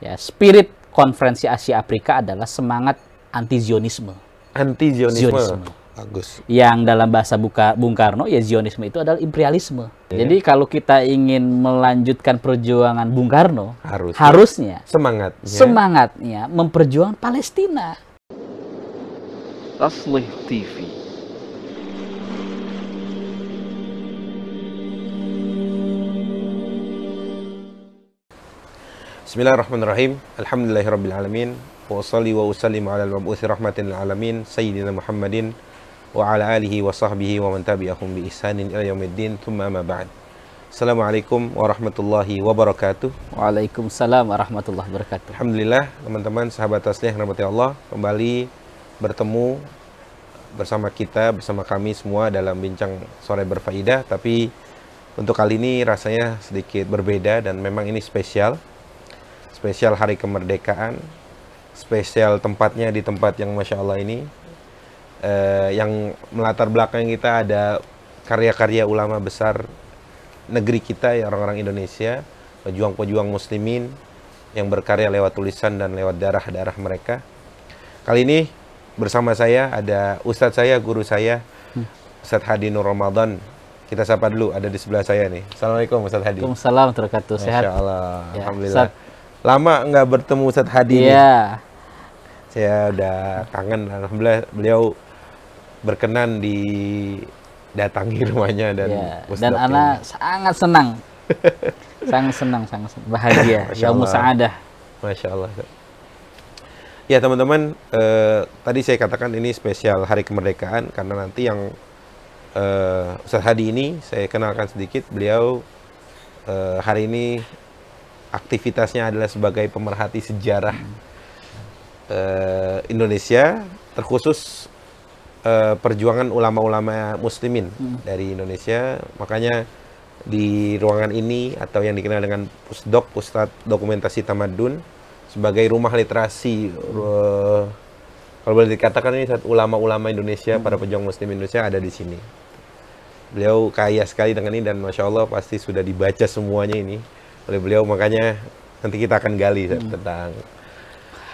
Ya, spirit konferensi Asia Afrika adalah semangat anti Zionisme. Anti Zionisme. Bagus. Yang dalam bahasa Buka, Bung Karno ya Zionisme itu adalah imperialisme. Yeah. Jadi kalau kita ingin melanjutkan perjuangan Bung Karno, harusnya, harusnya semangatnya semangatnya memperjuangkan Palestina. Taslih TV Bismillahirrahmanirrahim. Alhamdulillahirabbil alamin. Wa wa ala al mabuts rahmatin alamin sayyidina Muhammadin wa ala alihi wa sahbihi wa man tabi'ahum bi ihsanin ila yaumiddin thumma ma ba'd. Assalamualaikum warahmatullahi wabarakatuh. Waalaikumsalam warahmatullahi wabarakatuh. Alhamdulillah teman-teman sahabat taslih rahmati Allah kembali bertemu bersama kita bersama kami semua dalam bincang sore berfaedah tapi untuk kali ini rasanya sedikit berbeda dan memang ini spesial spesial hari kemerdekaan, spesial tempatnya di tempat yang masya Allah ini, eh, yang melatar belakang kita ada karya-karya ulama besar negeri kita ya orang-orang Indonesia, pejuang-pejuang Muslimin yang berkarya lewat tulisan dan lewat darah-darah mereka. Kali ini bersama saya ada Ustadz saya, guru saya, hmm. Ustadz Hadi Nur Ramadan kita sapa dulu ada di sebelah saya nih. Assalamualaikum Ustadz Hadi. Waalaikumsalam terkatuh sehat. Masya Allah. Ya, Alhamdulillah. Ustaz, lama nggak bertemu Ustadz Hadi iya. Yeah. saya udah kangen alhamdulillah beliau berkenan di datangi rumahnya dan yeah. dan anak sangat senang sangat senang sangat senang. bahagia ya musaadah masya Allah ya teman-teman eh, tadi saya katakan ini spesial hari kemerdekaan karena nanti yang eh, Ustadz Hadi ini saya kenalkan sedikit beliau eh, hari ini aktivitasnya adalah sebagai pemerhati sejarah uh, Indonesia, terkhusus uh, perjuangan ulama-ulama Muslimin hmm. dari Indonesia. Makanya di ruangan ini atau yang dikenal dengan Pusdok Pusat Dokumentasi Tamadun sebagai rumah literasi. Uh, kalau boleh dikatakan ini saat ulama-ulama Indonesia, hmm. para pejuang Muslim Indonesia ada di sini. Beliau kaya sekali dengan ini dan masya Allah pasti sudah dibaca semuanya ini oleh beliau makanya nanti kita akan gali hmm. tentang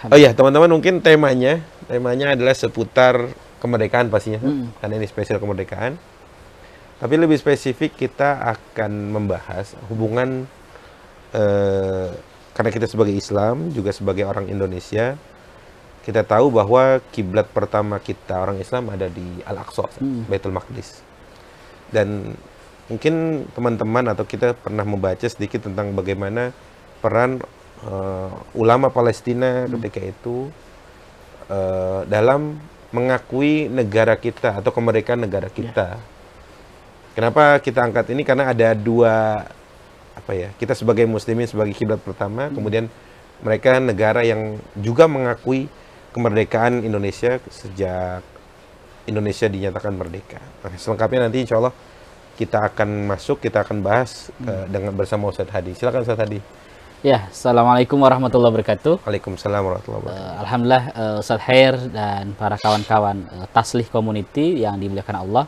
oh ya teman-teman mungkin temanya temanya adalah seputar kemerdekaan pastinya hmm. karena ini spesial kemerdekaan tapi lebih spesifik kita akan membahas hubungan eh, karena kita sebagai Islam juga sebagai orang Indonesia kita tahu bahwa kiblat pertama kita orang Islam ada di Al-Aqsa, hmm. Baitul Maqdis. Dan Mungkin teman-teman atau kita pernah membaca sedikit tentang bagaimana peran uh, ulama Palestina hmm. itu uh, dalam mengakui negara kita atau kemerdekaan negara ya. kita. Ya. Kenapa kita angkat ini? Karena ada dua apa ya? Kita sebagai muslimin sebagai kiblat pertama, hmm. kemudian mereka negara yang juga mengakui kemerdekaan Indonesia sejak Indonesia dinyatakan merdeka. Nah, selengkapnya nanti insya Allah kita akan masuk, kita akan bahas eh, hmm. uh, dengan bersama Ustadz Hadi. Silakan Ustadz Hadi. Ya, assalamualaikum warahmatullahi wabarakatuh. Waalaikumsalam warahmatullahi eh, wabarakatuh. Uh, Alhamdulillah uh, Ustadz Hair dan para kawan-kawan uh, Taslih Community yang dimuliakan Allah.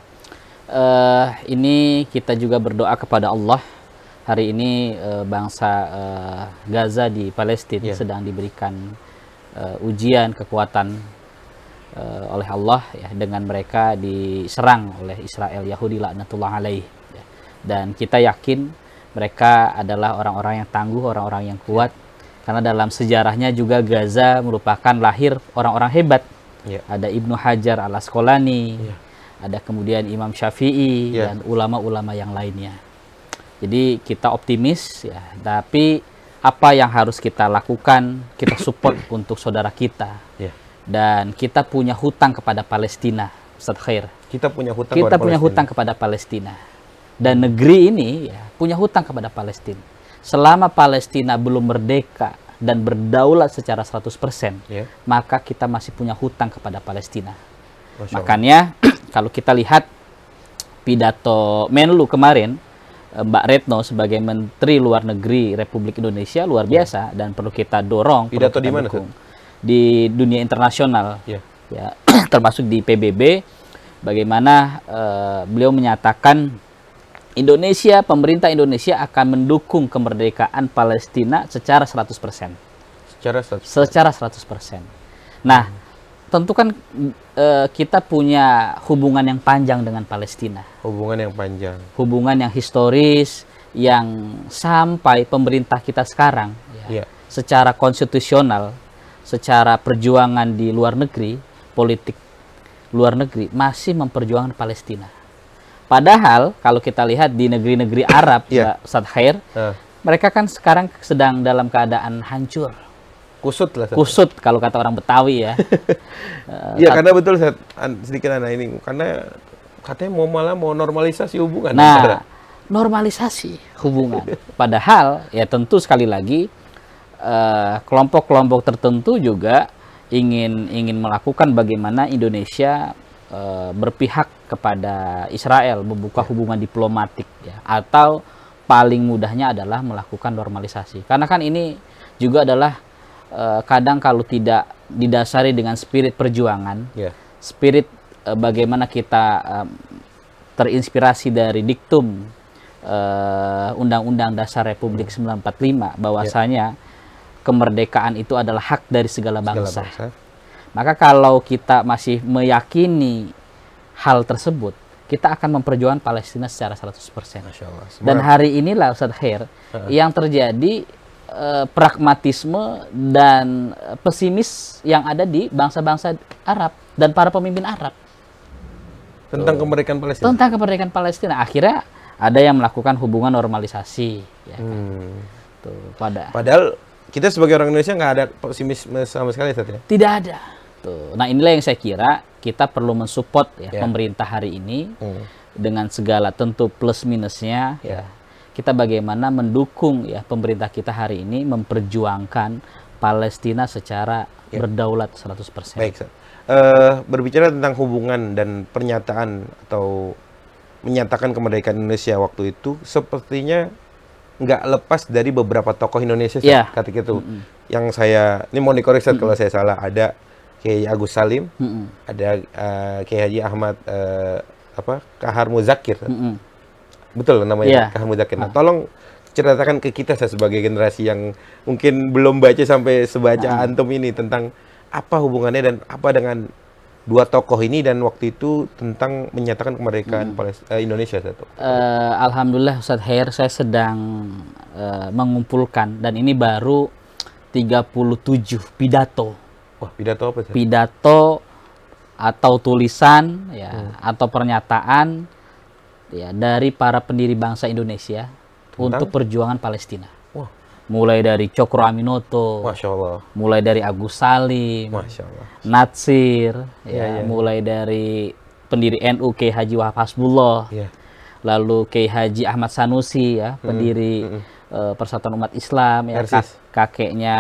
Uh, ini kita juga berdoa kepada Allah. Hari ini uh, bangsa uh, Gaza di Palestina ya. yeah. sedang diberikan uh, ujian kekuatan uh, oleh Allah ya dengan mereka diserang oleh Israel Yahudi laknatullah alaih ya. dan kita yakin mereka adalah orang-orang yang tangguh orang-orang yang kuat karena dalam sejarahnya juga Gaza merupakan lahir orang-orang hebat ya. ada Ibnu Hajar al Asqalani ya. ada kemudian Imam Syafi'i ya. dan ulama-ulama yang lainnya jadi kita optimis ya tapi apa yang harus kita lakukan kita support untuk saudara kita yeah dan kita punya hutang kepada Palestina Ustaz Khair kita punya hutang kita punya Palestina. hutang kepada Palestina dan negeri ini ya, punya hutang kepada Palestina selama Palestina belum merdeka dan berdaulat secara 100% yeah. maka kita masih punya hutang kepada Palestina makanya kalau kita lihat pidato Menlu kemarin eh, Mbak Retno sebagai Menteri Luar Negeri Republik Indonesia luar ya. biasa yeah. dan perlu kita dorong pidato di mana di dunia internasional yeah. ya, ya termasuk di PBB bagaimana uh, beliau menyatakan Indonesia pemerintah Indonesia akan mendukung kemerdekaan Palestina secara 100%. Secara 100%. Secara 100%. Nah, hmm. tentu kan uh, kita punya hubungan yang panjang dengan Palestina. Hubungan yang panjang. Hubungan yang historis yang sampai pemerintah kita sekarang ya, yeah. secara konstitusional secara perjuangan di luar negeri, politik luar negeri masih memperjuangkan Palestina. Padahal kalau kita lihat di negeri-negeri Arab, yeah. Ustaz Khair, uh. mereka kan sekarang sedang dalam keadaan hancur. Kusut lah. Sat. Kusut kalau kata orang Betawi ya. Eh, iya uh, karena betul Sat. sedikit anak ini karena katanya mau malah mau normalisasi hubungan. Nah, normalisasi hubungan. Padahal ya tentu sekali lagi Eh, kelompok-kelompok uh, tertentu juga ingin ingin melakukan bagaimana Indonesia uh, berpihak kepada Israel membuka ya. hubungan diplomatik ya atau paling mudahnya adalah melakukan normalisasi karena kan ini juga adalah uh, kadang kalau tidak didasari dengan spirit perjuangan yeah. spirit uh, bagaimana kita um, terinspirasi dari diktum undang-undang uh, dasar Republik 1945 hmm. bahwasanya yeah kemerdekaan itu adalah hak dari segala bangsa. segala bangsa. Maka kalau kita masih meyakini hal tersebut, kita akan memperjuangkan Palestina secara 100%. Dan hari inilah Ustaz Khair, uh-huh. yang terjadi eh, pragmatisme dan eh, pesimis yang ada di bangsa-bangsa Arab dan para pemimpin Arab. Tentang Tuh. kemerdekaan Palestina? Tentang kemerdekaan Palestina. Akhirnya ada yang melakukan hubungan normalisasi. Ya kan? hmm. Tuh, pada. Padahal kita sebagai orang Indonesia nggak ada pesimisme sama sekali Ted, ya? Tidak ada. Tuh. Nah inilah yang saya kira kita perlu mensupport ya yeah. pemerintah hari ini mm. dengan segala tentu plus minusnya yeah. ya. Kita bagaimana mendukung ya pemerintah kita hari ini memperjuangkan Palestina secara yeah. berdaulat 100%. Baik. Uh, berbicara tentang hubungan dan pernyataan atau menyatakan kemerdekaan Indonesia waktu itu sepertinya nggak lepas dari beberapa tokoh Indonesia yeah. saat iya. itu. Mm -hmm. Yang saya ini mau dikoreksi mm -hmm. kalau saya salah ada Kiai Agus Salim, mm -hmm. ada uh, Kiai Haji Ahmad uh, apa Kahar Muzakir. Mm -hmm. Betul namanya yeah. Kahar Muzakir. Nah, mm. tolong ceritakan ke kita saya sebagai generasi yang mungkin belum baca sampai sebaca mm -hmm. antum ini tentang apa hubungannya dan apa dengan dua tokoh ini dan waktu itu tentang menyatakan kemerdekaan hmm. Eh, Indonesia satu. Uh, eh, Alhamdulillah Ustadz Hair saya sedang uh, mengumpulkan dan ini baru 37 pidato. Wah, pidato apa sih? Pidato atau tulisan ya hmm. atau pernyataan ya dari para pendiri bangsa Indonesia tentang? untuk perjuangan Palestina mulai dari Cokro Aminoto, Masya Allah. mulai dari Agus Salim, Masya Allah. Natsir, iya, ya, ya, ya. mulai dari pendiri NU K Haji Wahab Hasbullah, ya. lalu K Haji Ahmad Sanusi ya, hmm, pendiri hmm, hmm, Uh, Persatuan Umat Islam, ya, kakeknya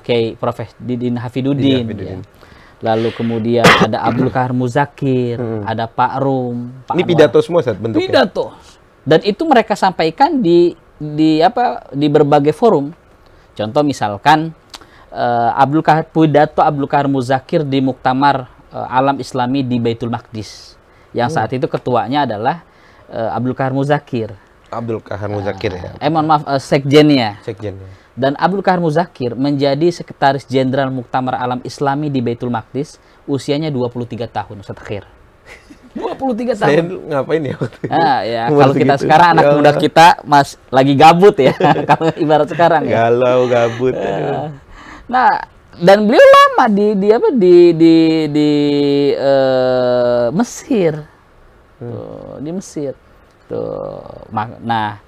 K Prof. Didin Hafidudin, ya. Hafidudin. Ya. lalu kemudian ada Abdul Kahar Muzakir, hmm. ada Pak Rum, Pak ini Anwar. semua saat bentuknya, pidato, dan itu mereka sampaikan di di apa di berbagai forum. Contoh misalkan uh, Abdul Kahar Pudato Abdul Kahar Muzakir di Muktamar uh, Alam Islami di Baitul Maqdis. Yang saat itu ketuanya adalah uh, Abdul Kahar Muzakir. Abdul Kahar Muzakir uh, ya. Eh mohon maaf uh, sekjennya. sekjen ya. Dan Abdul Kahar Muzakir menjadi sekretaris jenderal Muktamar Alam Islami di Baitul Maqdis usianya 23 tahun ustadz Akhir. 23 tahun. Saya ngapain ya Ah, ya, kalau kita gitu. sekarang anak ya muda kita mas lagi gabut ya. kalau ibarat sekarang ya. Galau gabut. Ya. Nah, dan beliau lama di di apa di di di uh, Mesir. Hmm. Tuh, di Mesir. Tuh. Nah,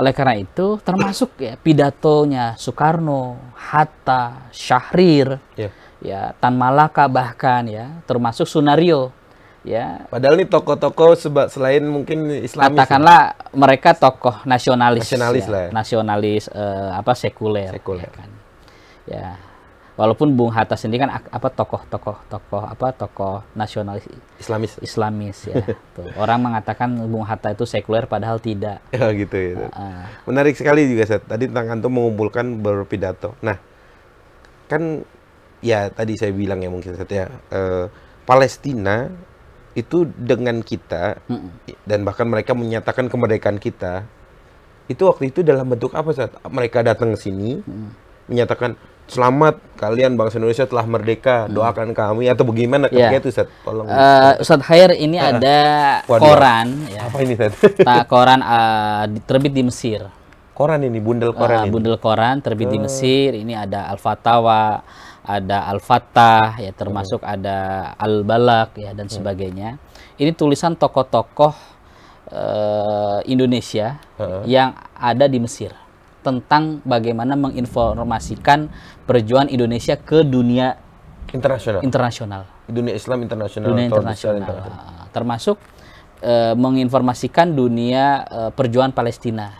oleh karena itu termasuk ya pidatonya Soekarno, Hatta, Syahrir, yeah. ya, ya Tan Malaka bahkan ya, termasuk Sunario ya padahal nih tokoh-tokoh selain mungkin Islamis ya. katakanlah ya? mereka tokoh nasionalis nasionalis ya, lah ya. nasionalis eh, apa sekuler, sekuler. Ya, kan. ya walaupun Bung Hatta sendiri kan apa tokoh-tokoh tokoh apa tokoh nasionalis Islamis Islamis ya tuh. orang mengatakan Bung Hatta itu sekuler padahal tidak oh, gitu ya gitu. uh, menarik sekali juga saya tadi tentang antum mengumpulkan berpidato nah kan ya tadi saya bilang ya mungkin Seth, ya uh, Palestina itu dengan kita mm -mm. dan bahkan mereka menyatakan kemerdekaan kita itu waktu itu dalam bentuk apa saat mereka datang ke sini mm. menyatakan selamat kalian bangsa Indonesia telah merdeka -mm. doakan kami atau bagaimana yeah. kayak itu saat tolong uh, Ustaz Hair ini uh, ada waduh. koran ya. apa ini saat nah, koran uh, terbit di Mesir koran ini bundel koran uh, ini. bundel koran terbit uh. di Mesir ini ada Al Fatawa ada Al-Fatah ya termasuk ada Al-Balak ya dan iya. sebagainya. Ini tulisan tokoh-tokoh uh, Indonesia hmm. yang ada di Mesir tentang bagaimana menginformasikan perjuangan Indonesia ke dunia internasional. Internasional. Dunia Islam internasional. Dunia internasional. internasional. Ah, termasuk uh, menginformasikan dunia uh, perjuangan Palestina.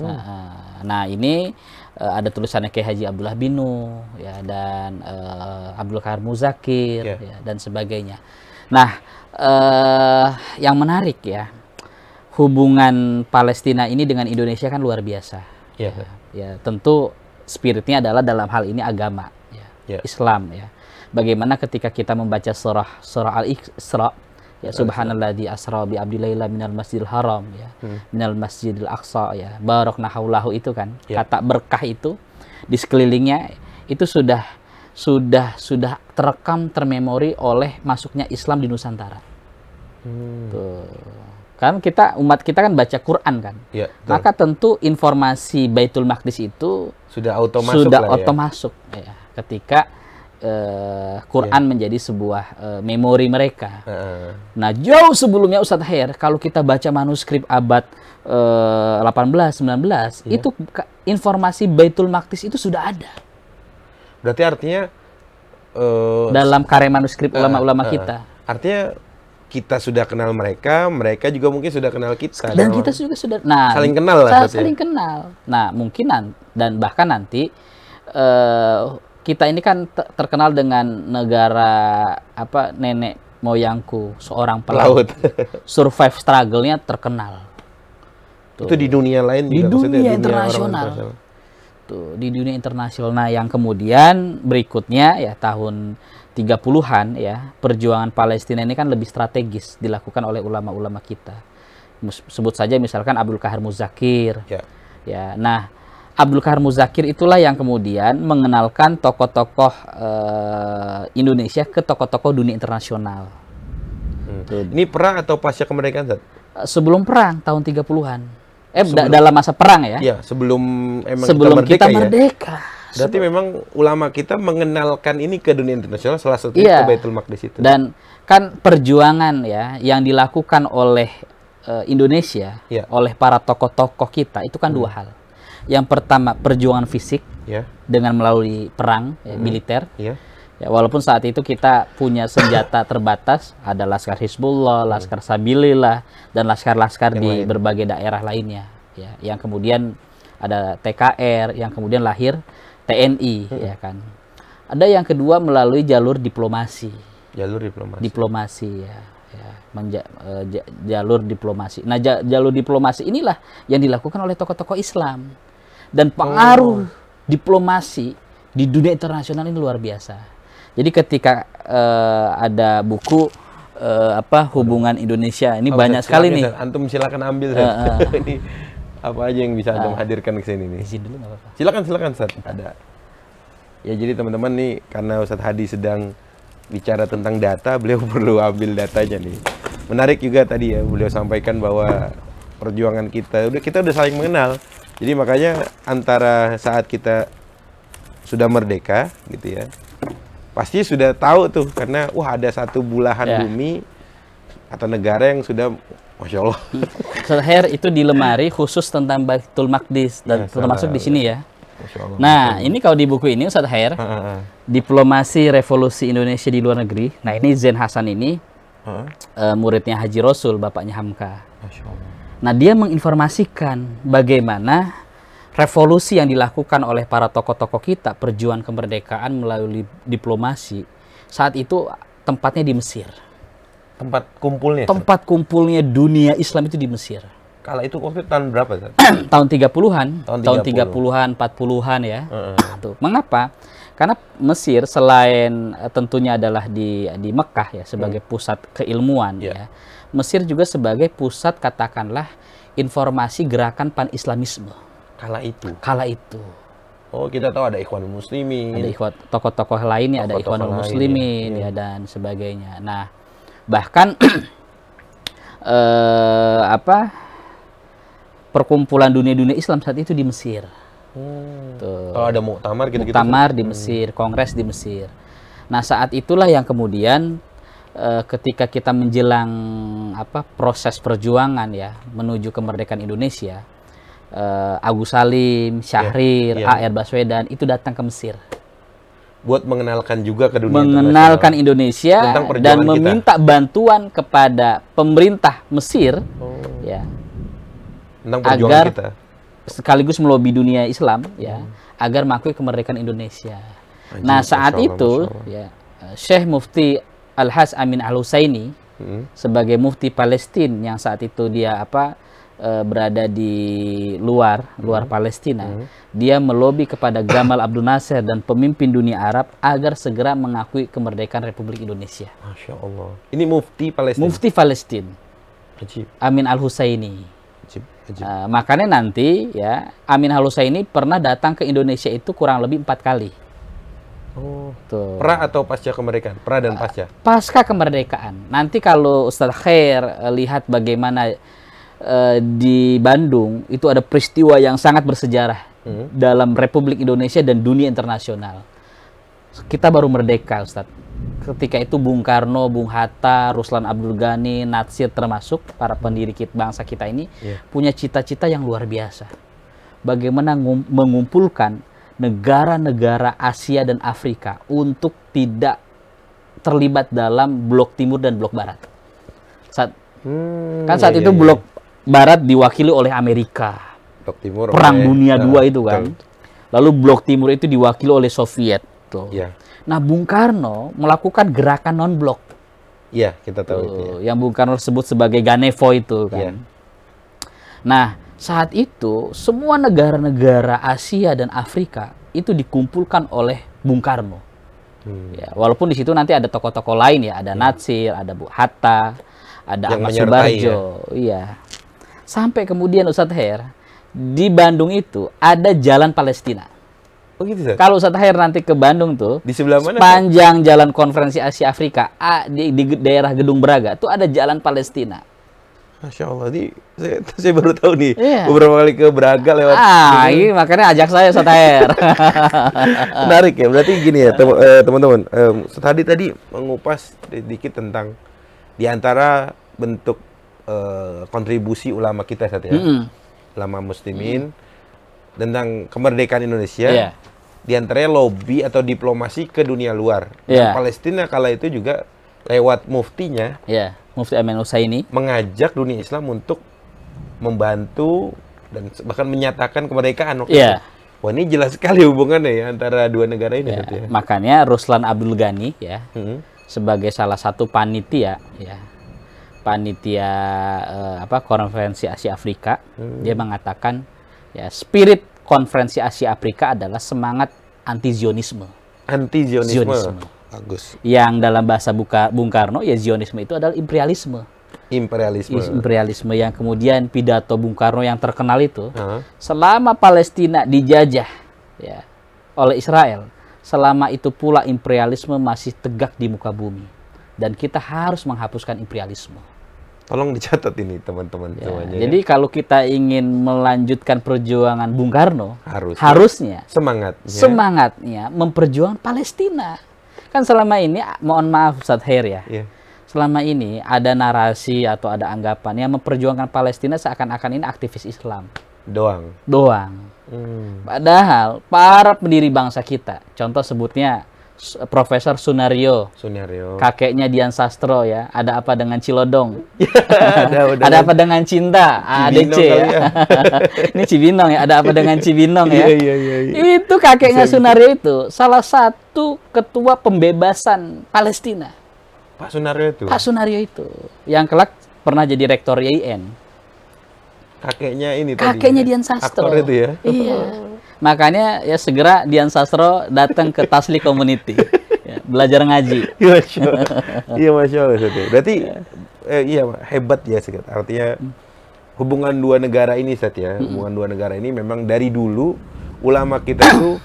Hmm. Uh, nah ini uh, ada tulisannya Kiai Haji Abdullah Binu ya dan uh, Abdul Kahar Muzakir yeah. ya, dan sebagainya. Nah, uh, yang menarik ya hubungan Palestina ini dengan Indonesia kan luar biasa. Yeah. Ya, ya tentu spiritnya adalah dalam hal ini agama, ya, yeah. Islam ya. Bagaimana ketika kita membaca surah surah Al Isra ya di asra bi abdi minal masjidil haram ya hmm. minal masjidil aqsa ya barokna haulahu itu kan ya. kata berkah itu di sekelilingnya itu sudah sudah sudah terekam termemori oleh masuknya Islam di Nusantara hmm. tuh kan kita umat kita kan baca Quran kan ya, maka tentu informasi Baitul Maqdis itu sudah auto masuk sudah ya. auto ya. masuk ya ketika uh, Quran yeah. menjadi sebuah uh, memori mereka. Uh. Nah, jauh sebelumnya Ustadz Her, kalau kita baca manuskrip abad uh, 18, 19, yeah. itu informasi Baitul Maqdis itu sudah ada. Berarti artinya uh, dalam karya manuskrip ulama-ulama uh, uh, kita. Artinya kita sudah kenal mereka, mereka juga mungkin sudah kenal kita. Dan kita juga sudah, nah, saling kenal lah. Ya. Saling kenal. Nah, mungkinan dan bahkan nanti kita ini kan terkenal dengan negara apa nenek moyangku seorang pelaut. Survive struggle-nya terkenal. Tuh. Itu di dunia lain di juga, dunia, dunia internasional. internasional. Tuh, di dunia internasional nah, yang kemudian berikutnya ya tahun 30-an ya, perjuangan Palestina ini kan lebih strategis dilakukan oleh ulama-ulama kita. Sebut saja misalkan Abdul Kahar Muzakir. Ya. ya. Nah, Abdul Kahar Muzakir itulah yang kemudian mengenalkan tokoh-tokoh e, Indonesia ke tokoh-tokoh dunia internasional. Hmm. Ini perang atau pasca kemerdekaan? Zat? Eh, sebelum perang tahun 30-an. Eh sebelum, dalam masa perang ya? Iya, sebelum emang sebelum kita merdeka. Kita ya. merdeka. Ya? Berarti sebelum, memang ulama kita mengenalkan ini ke dunia internasional salah satu iya, ke Baitul Maqdis itu. Dan kan perjuangan ya yang dilakukan oleh e, Indonesia, ya. oleh para tokoh-tokoh kita itu kan hmm. dua hal yang pertama perjuangan fisik yeah. dengan melalui perang ya, hmm. militer. Yeah. Ya, walaupun saat itu kita punya senjata terbatas, ada laskar Hizbullah, hmm. laskar Sabilillah, dan laskar-laskar di lain. berbagai daerah lainnya. Ya, yang kemudian ada TKR, yang kemudian lahir TNI, hmm. ya kan. Ada yang kedua melalui jalur diplomasi. Jalur diplomasi. Diplomasi ya. ya. Menja, e, jalur diplomasi. Nah, jalur diplomasi inilah yang dilakukan oleh tokoh-tokoh Islam dan oh. pengaruh oh. diplomasi di dunia internasional ini luar biasa. Jadi ketika uh, ada buku uh, apa hubungan Indonesia ini oh, banyak sekali nih. Antum silakan ambil uh, uh. ini apa aja yang bisa antum ah. hadirkan ke sini nih? dulu apa-apa. Silakan silakan Ustaz. Ada. Ya jadi teman-teman nih karena Ustadz Hadi sedang bicara tentang data, beliau perlu ambil datanya nih. Menarik juga tadi ya beliau sampaikan bahwa perjuangan kita udah kita udah saling mengenal jadi makanya antara saat kita sudah merdeka gitu ya, pasti sudah tahu tuh karena wah ada satu bulahan yeah. bumi atau negara yang sudah Masya Allah. Terakhir itu di lemari khusus tentang Baitul Maqdis dan ya, termasuk di sini ya. Nah, ini kalau di buku ini Ustaz Her, Diplomasi Revolusi Indonesia di Luar Negeri. Nah, ini Zen Hasan ini uh, muridnya Haji Rasul, bapaknya Hamka. Masya Allah. Nah, dia menginformasikan bagaimana revolusi yang dilakukan oleh para tokoh-tokoh kita, perjuangan kemerdekaan melalui diplomasi, saat itu tempatnya di Mesir. Tempat kumpulnya? Tempat kumpulnya dunia Islam itu di Mesir. Kala itu waktu tahun berapa? tahun 30-an. Tahun 30-an, 30 an 40 an ya. Uh Tuh. Mengapa? Karena Mesir selain eh, tentunya adalah di di Mekah ya sebagai hmm. pusat keilmuan yeah. ya, ya Mesir juga sebagai pusat katakanlah informasi gerakan pan-islamisme. Kala itu. Kala itu. Oh, kita tahu ada Ikhwanul Muslimin. Ada ikhwan tokoh-tokoh lainnya, tokoh -tokoh ada Ikhwanul Muslimin iya. ya. dan sebagainya. Nah, bahkan eh apa perkumpulan dunia-dunia Islam saat itu di Mesir. Hmm. Tuh. ada muktamar gitu-gitu. Muktamar di Mesir, hmm. kongres di Mesir. Nah, saat itulah yang kemudian Eh, ketika kita menjelang apa proses perjuangan ya menuju kemerdekaan Indonesia e, eh, Agus Salim, iya, Syahrir, yeah, yeah. AR Baswedan itu datang ke Mesir buat mengenalkan juga ke dunia mengenalkan Indonesia dan meminta kita. bantuan kepada pemerintah Mesir oh. ya tentang agar kita. sekaligus melobi dunia Islam ya hmm. agar mengakui kemerdekaan Indonesia. nah saat Allah, itu ya Syekh Mufti Al-Has Amin Al-Husaini hmm. sebagai mufti Palestina yang saat itu dia apa e, berada di luar hmm. luar hmm. Palestina. Hmm. Dia melobi kepada Gamal Abdul Nasser dan pemimpin dunia Arab agar segera mengakui kemerdekaan Republik Indonesia. Masya Allah. Ini mufti Palestina. Mufti Palestina. Amin Al-Husaini. Ajib, ajib. Uh, makanya nanti ya Amin Halusa ini pernah datang ke Indonesia itu kurang lebih empat kali. Oh, Pra atau pasca kemerdekaan? Pra dan pasca. Pasca kemerdekaan. Nanti kalau Ustadz Khair eh, lihat bagaimana uh, di Bandung itu ada peristiwa yang sangat bersejarah hmm. dalam Republik Indonesia dan dunia internasional. Kita baru merdeka, Ustadz. Ketika itu Bung Karno, Bung Hatta, Ruslan Abdul Ghani, Natsir termasuk para pendiri kita, bangsa kita ini yeah. punya cita-cita yang luar biasa. Bagaimana mengumpulkan negara-negara Asia dan Afrika untuk tidak terlibat dalam blok timur dan blok barat. Saat, hmm, kan saat iya, itu iya. blok iya. barat diwakili oleh Amerika. Blok timur. Perang oleh, Dunia II nah, itu kan. Betul. Lalu blok timur itu diwakili oleh Soviet tuh. Yeah. Nah, Bung Karno melakukan gerakan non-blok. Iya, kita tahu tuh, itu. Ya. Yang Bung Karno sebut sebagai Ganevo itu kan. Iya. Nah, saat itu semua negara-negara Asia dan Afrika itu dikumpulkan oleh Bung Karno. Hmm. Ya, walaupun di situ nanti ada tokoh-tokoh lain ya, ada hmm. Natsir, ada Bu Hatta, ada Yang Ahmad ya. Subarjo, ya. iya. Sampai kemudian Ustadz Her, di Bandung itu ada jalan Palestina. Oh gitu, Ustaz? Kalau Ustadz Her nanti ke Bandung tuh, di sebelah mana? Panjang Jalan Konferensi Asia Afrika, di, di daerah Gedung Braga, tuh ada jalan Palestina. Masya Allah, ini saya, saya baru tahu nih iya. beberapa kali ke Braga lewat. Ah, ini iya, makanya ajak saya Sotair. Menarik ya, berarti gini ya eh, teman-teman. Setadi tadi tadi mengupas sedikit tentang diantara bentuk eh, kontribusi ulama kita saat ya, mm -hmm. ulama muslimin mm -hmm. tentang kemerdekaan Indonesia. Yeah. antaranya lobby atau diplomasi ke dunia luar. Yeah. Iya. Palestina kala itu juga lewat muftinya. Yeah Mufti Amin Usaini mengajak dunia Islam untuk membantu dan bahkan menyatakan kemerdekaan waktu yeah. itu. Wah ini jelas sekali hubungannya ya antara dua negara ini. Yeah. Iya. ya. Makanya Ruslan Abdul Ghani ya hmm. sebagai salah satu panitia ya panitia eh, apa konferensi Asia Afrika hmm. dia mengatakan ya spirit konferensi Asia Afrika adalah semangat anti Zionisme. Anti Zionisme. Zionisme Bagus. Yang dalam bahasa Buka, Bung Karno ya Zionisme itu adalah imperialisme. Imperialisme. Imperialisme yang kemudian pidato Bung Karno yang terkenal itu, uh-huh. selama Palestina dijajah ya oleh Israel, selama itu pula imperialisme masih tegak di muka bumi dan kita harus menghapuskan imperialisme. Tolong dicatat ini teman-teman ya, semuanya. Jadi ya. kalau kita ingin melanjutkan perjuangan Bung Karno, harusnya, harusnya semangatnya semangatnya memperjuangkan Palestina. Kan selama ini, mohon maaf Ustadz Her ya. Yeah. Selama ini ada narasi atau ada anggapan yang memperjuangkan Palestina seakan-akan ini aktivis Islam. Doang. Doang. Hmm. Padahal para pendiri bangsa kita, contoh sebutnya Profesor Sunario. Sunario. Kakeknya Dian Sastro ya. Ada apa dengan Cilodong? ada, ada, ada apa dengan cinta? Ah, ADC ya. ya. Ini Cibinong ya. Ada apa dengan Cibinong ya? Iya, iya, iya. iya. Itu kakeknya Sunario itu salah satu ketua pembebasan Palestina. Pak Sunario itu. Pak Sunario itu yang kelak pernah jadi rektor YIN. Kakeknya ini Kakeknya tadi. Kakeknya ya, Dian Sastro. Aktor itu ya. Iya. Makanya ya segera Dian Sastro datang ke Tasli Community. ya, belajar ngaji. Iya, Masya Allah. Iya, Masya Allah. Berarti ya. eh, iya hebat ya segera ya. Artinya hubungan dua negara ini setia. ya. Hubungan dua negara ini memang dari dulu ulama kita itu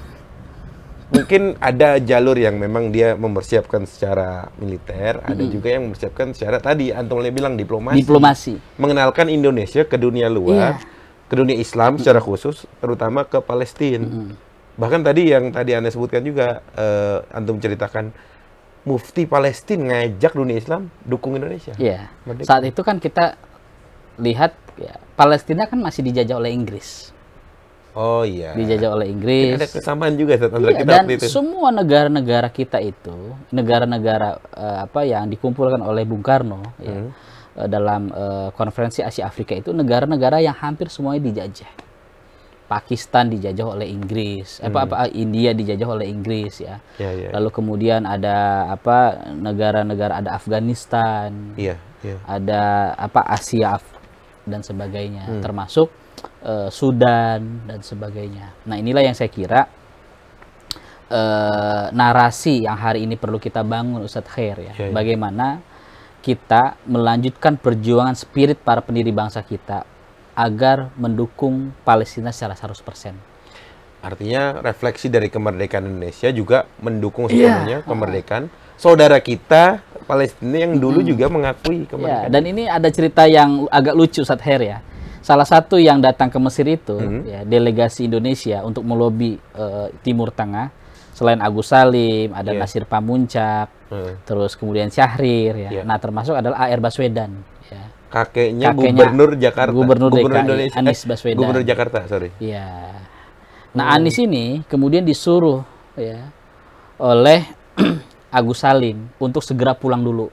mungkin ada jalur yang memang dia mempersiapkan secara militer, ada juga yang mempersiapkan secara tadi antum bilang diplomasi. Diplomasi. Mengenalkan Indonesia ke dunia luar. Yeah ke dunia Islam secara khusus, terutama ke Palestina. -hmm. Bahkan tadi yang tadi Anda sebutkan juga, uh, Antum ceritakan, Mufti Palestina ngajak dunia Islam dukung Indonesia. Iya. Yeah. Saat itu kan kita lihat, ya, Palestina kan masih dijajah oleh Inggris. Oh iya. Dijajah oleh Inggris. ya, ada kesamaan juga antara iya, kita dan itu. semua negara-negara kita itu, negara-negara uh, apa yang dikumpulkan oleh Bung Karno, ya, hmm. ya, Eh, dalam uh, konferensi Asia Afrika itu negara-negara yang hampir semuanya dijajah. Pakistan dijajah oleh Inggris, eh, hmm. apa apa India dijajah oleh Inggris ya. Yeah, yeah. Lalu kemudian ada apa negara-negara ada Afghanistan, yeah, yeah. ada apa Asia Af dan sebagainya, hmm. termasuk uh, Sudan dan sebagainya. Nah inilah yang saya kira uh, narasi yang hari ini perlu kita bangun Ustadz Khair ya. Yeah, yeah. Bagaimana kita melanjutkan perjuangan spirit para pendiri bangsa kita agar mendukung Palestina secara 100%. Artinya refleksi dari kemerdekaan Indonesia juga mendukung iya. sepenuhnya yeah. kemerdekaan saudara kita Palestina yang dulu mm. juga mengakui iya, kemerdekaan. Yeah. Dan ini ada cerita yang agak lucu saat Her ya. Salah satu yang datang ke Mesir itu mm. ya, delegasi Indonesia untuk melobi uh, Timur Tengah selain Agus Salim, ada yeah. Nasir Pamuncak, hmm. terus kemudian Syahrir ya. Yeah. Nah, termasuk adalah AR Baswedan ya. Kakeknya, Kakeknya Gubernur Jakarta. Gubernur, DKI, Gubernur Indonesia Anies eh, Baswedan. Gubernur Jakarta, sorry. ya Nah, hmm. Anies ini kemudian disuruh ya oleh Agus Salim untuk segera pulang dulu.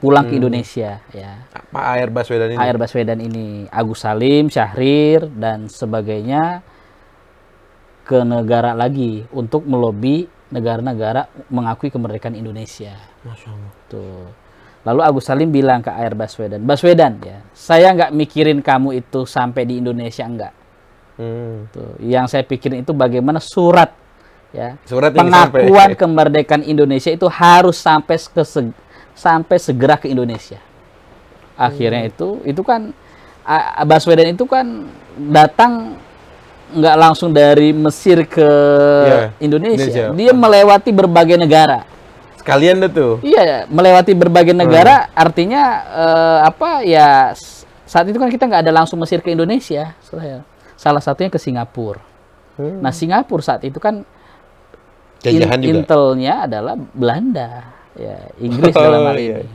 Pulang hmm. ke Indonesia ya. Pak AR Baswedan ini. AR Baswedan ini Agus Salim, Syahrir dan sebagainya ke negara lagi untuk melobi negara-negara mengakui kemerdekaan Indonesia. Masya Tuh. Lalu Agus Salim bilang ke Air Baswedan, Baswedan ya, saya nggak mikirin kamu itu sampai di Indonesia enggak. Hmm. Yang saya pikirin itu bagaimana surat ya surat pengakuan kemerdekaan Indonesia itu harus sampai ke se sampai segera ke Indonesia. Akhirnya hmm. itu itu kan Baswedan itu kan datang nggak langsung dari Mesir ke yeah. Indonesia. Indonesia. Dia melewati berbagai negara. Sekalian deh tuh. Iya, melewati berbagai hmm. negara hmm. artinya uh, apa ya saat itu kan kita nggak ada langsung Mesir ke Indonesia. Salah satunya ke Singapura. Hmm. Nah, Singapura saat itu kan in, intelnya adalah Belanda, ya Inggris dalam oh, hal iya. ini.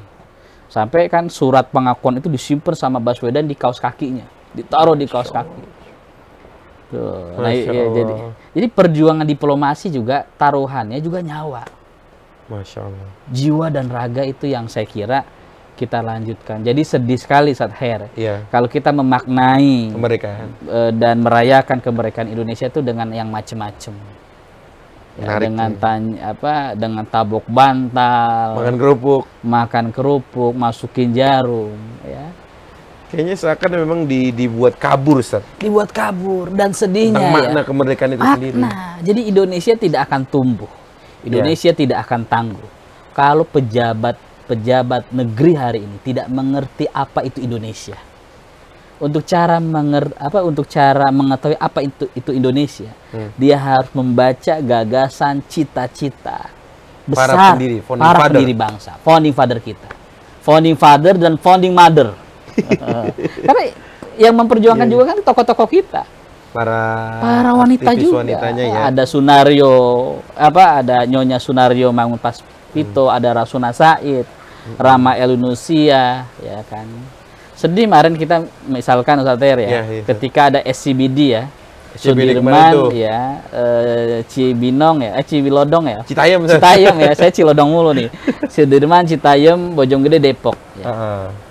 Sampai kan surat pengakuan itu disimpan sama Baswedan di kaos kakinya, ditaruh di kaos kaki Tuh. Nah, ya, jadi, jadi perjuangan diplomasi juga taruhannya juga nyawa. Masya Allah. Jiwa dan raga itu yang saya kira kita lanjutkan. Jadi sedih sekali saat hair. Iya. Kalau kita memaknai kemerdekaan e, dan merayakan kemerdekaan Indonesia itu dengan yang macem-macem. Ya, dengan tanya apa dengan tabok bantal, makan kerupuk, makan kerupuk, masukin jarum, ya Kayaknya seakan memang di, dibuat kabur, Ustaz. Dibuat kabur dan sedihnya Tentang ya. makna ya. kemerdekaan itu makna. sendiri. Jadi Indonesia tidak akan tumbuh. Indonesia yeah. tidak akan tangguh. Kalau pejabat-pejabat negeri hari ini tidak mengerti apa itu Indonesia. Untuk cara menger apa untuk cara mengetahui apa itu itu Indonesia, hmm. dia harus membaca gagasan cita-cita besar para pendiri, para father. pendiri bangsa, founding father kita. Founding father dan founding mother Karena yang memperjuangkan yeah. juga kan tokoh-tokoh kita. Para para wanita juga. Wanitanya ya. Ada Sunario, apa ada Nyonya Sunario Mangun Paspito, hmm. ada Rasuna Said, hmm. Rama Elunusia, ya kan. Sedih kemarin kita misalkan Ustaz Ter ya, yeah, iya. ketika ada SCBD ya. Sudirman ya, eh, Cibinong ya, eh, Cibilodong ya. Citayam. Citayam ya, saya Cilodong mulu nih. Sudirman, Citayam, Bojonggede, Depok. Ya. Uh -huh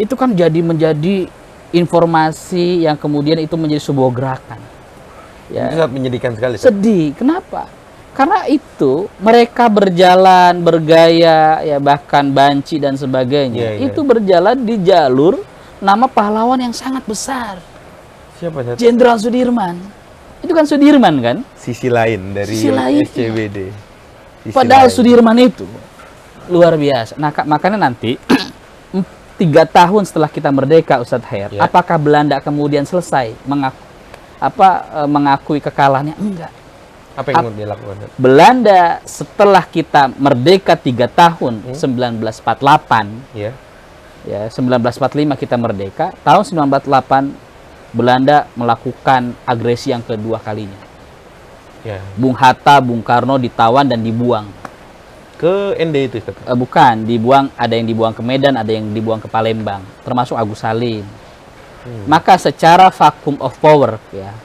itu kan jadi menjadi informasi yang kemudian itu menjadi sebuah gerakan. Ya. Itu sangat menyedihkan sekali. Sir. Sedih. Kenapa? Karena itu mereka berjalan bergaya ya bahkan banci dan sebagainya. Yeah, iya. itu berjalan di jalur nama pahlawan yang sangat besar. Siapa? Jenderal Sudirman. Itu kan Sudirman kan? Sisi lain dari Sisi lain, iya. SCBD. Sisi Padahal lain. Sudirman itu luar biasa. Nah, makanya nanti tiga tahun setelah kita merdeka Ustadz Hair, ya. apakah Belanda kemudian selesai mengaku, apa eh, mengakui kekalahannya? Enggak. Apa yang dilakukan? Belanda setelah kita merdeka tiga tahun hmm? 1948. Ya. Ya, 1945 kita merdeka. Tahun 1948 Belanda melakukan agresi yang kedua kalinya. Ya. Bung Hatta, Bung Karno ditawan dan dibuang ke ND itu Uh, bukan, dibuang ada yang dibuang ke Medan, ada yang dibuang ke Palembang, termasuk Agus Salim. Hmm. Maka secara vacuum of power ya,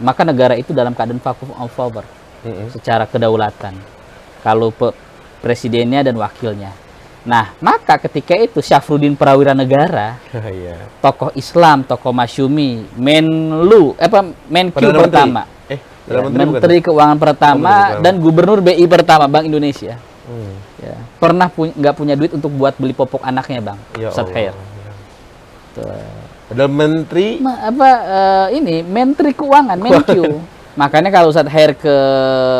maka negara itu dalam keadaan vacuum of power hmm. secara kedaulatan. Kalau pe presidennya dan wakilnya. Nah, maka ketika itu Syafruddin Perawira Negara, iya. tokoh Islam, tokoh Masyumi, Menlu, eh, apa ya, Menq pertama. Menteri. Eh, ya, Menteri Keuangan pertama oh, dan Gubernur BI pertama Bank Indonesia. Hmm. Ya. Pernah nggak punya duit untuk buat beli popok anaknya bang, ya Ustadz Khair. Ya. Ada menteri. Ma apa uh, ini menteri keuangan, menteri Makanya kalau Ustadz Khair ke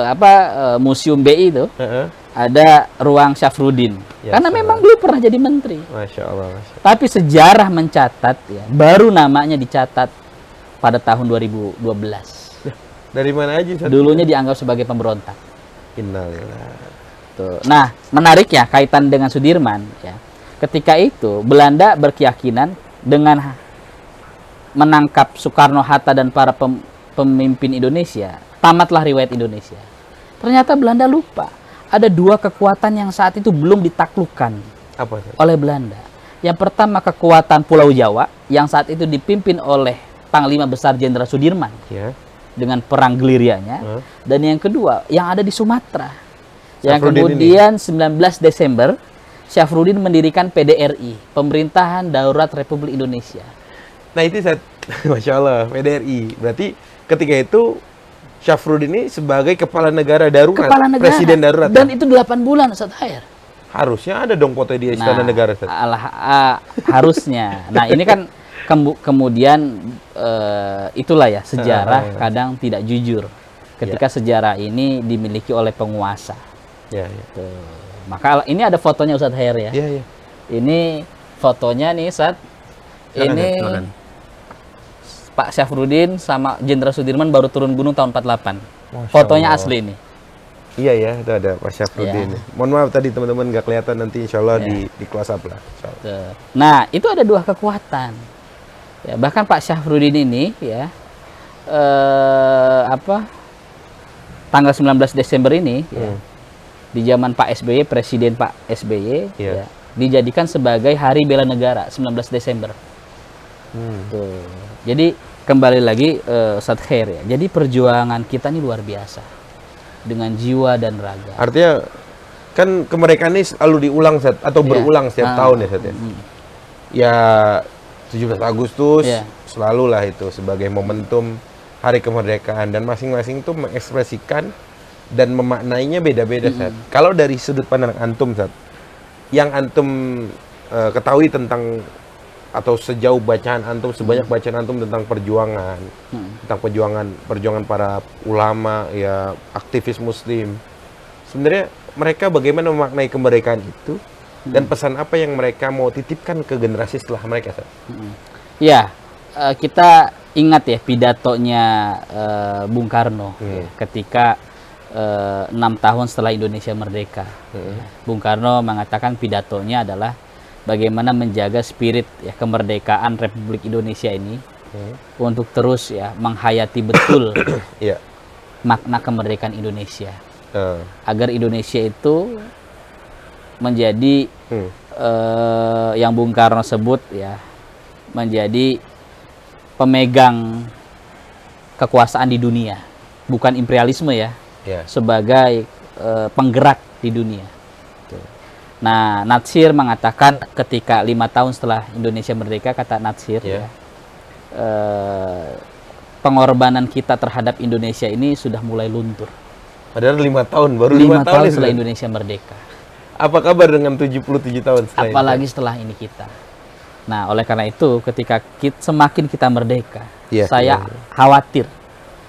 apa uh, museum BI itu uh -huh. ada ruang Syafrudin. Ya, Karena Allah. memang dulu pernah jadi menteri. Masya Allah, Masya Allah. Tapi sejarah mencatat ya, baru namanya dicatat pada tahun 2012. Dari mana aja? Dulunya dianggap sebagai pemberontak. Innalillah. Gitu. nah Nah, ya kaitan dengan Sudirman ya. Ketika itu Belanda berkeyakinan dengan menangkap Soekarno Hatta dan para pem pemimpin Indonesia, tamatlah riwayat Indonesia. Ternyata Belanda lupa ada dua kekuatan yang saat itu belum ditaklukkan Apa itu? oleh Belanda. Yang pertama kekuatan Pulau Jawa yang saat itu dipimpin oleh Panglima Besar Jenderal Sudirman yeah. dengan perang gelirianya. Uh. Dan yang kedua yang ada di Sumatera yang kemudian ini. 19 Desember Syafruddin mendirikan PDRI, Pemerintahan Darurat Republik Indonesia. Nah itu saya, masya Allah, PDRI. Berarti ketika itu Syafruddin ini sebagai kepala negara darurat, kepala negara. presiden darurat. Dan ya? itu 8 bulan saat akhir. Harusnya ada dong foto di istana nah, negara Alah, uh, harusnya. nah ini kan kemudian uh, itulah ya sejarah ah, ah. kadang tidak jujur ketika ya. sejarah ini dimiliki oleh penguasa. Ya, ya. Tuh. Gitu. Maka ini ada fotonya Ustadz Hair ya. Iya, iya. Ini fotonya nih saat Ini silakan. Pak Syafrudin sama Jenderal Sudirman baru turun gunung tahun 48. Masya fotonya Allah. asli ini. Iya ya, itu ada Pak Syafrudin. Ya. Mohon maaf tadi teman-teman nggak kelihatan nanti insya Allah ya. di, iya. di kelas up lah. Nah, itu ada dua kekuatan. Ya, bahkan Pak Syafrudin ini ya eh, apa tanggal 19 Desember ini ya, hmm. ya, di zaman Pak SBY, Presiden Pak SBY, yeah. ya, dijadikan sebagai Hari Bela Negara 19 Desember. Hmm. Tuh. Jadi kembali lagi uh, eh, saat Khair ya. Jadi perjuangan kita ini luar biasa dengan jiwa dan raga. Artinya kan kemerdekaan ini selalu diulang set atau yeah. berulang setiap ah, tahun ya set ya. Mm. Ya 17 Agustus yeah. selalulah itu sebagai momentum hari kemerdekaan dan masing-masing tuh mengekspresikan dan memaknainya beda-beda mm -hmm. Kalau dari sudut pandang antum saat, yang antum uh, ketahui tentang atau sejauh bacaan antum sebanyak hmm. bacaan antum tentang perjuangan hmm. tentang perjuangan perjuangan para ulama ya aktivis muslim sebenarnya mereka bagaimana memaknai kemerdekaan itu hmm. dan mm. pesan apa yang mereka mau titipkan ke generasi setelah mereka hmm. ya eh, kita ingat ya pidatonya eh, Bung Karno hmm. ketika Eh, enam tahun setelah Indonesia merdeka. Hmm. Bung Karno mengatakan pidatonya adalah bagaimana menjaga spirit ya kemerdekaan Republik Indonesia ini hmm. untuk terus ya menghayati betul yeah. makna kemerdekaan Indonesia uh. agar Indonesia itu menjadi hmm. uh, yang Bung Karno sebut ya menjadi pemegang kekuasaan di dunia bukan imperialisme ya yeah. sebagai uh, penggerak di dunia. Okay. Nah, Natsir mengatakan ketika lima tahun setelah Indonesia merdeka, kata Natsir, yeah. ya, uh, pengorbanan kita terhadap Indonesia ini sudah mulai luntur. Padahal lima tahun, baru lima, tahun, tahun ya setelah Indonesia merdeka. Apa kabar dengan 77 tahun setelah Apalagi itu? setelah ini kita. Nah, oleh karena itu ketika kita, semakin kita merdeka, yeah, saya yeah. Ya. khawatir,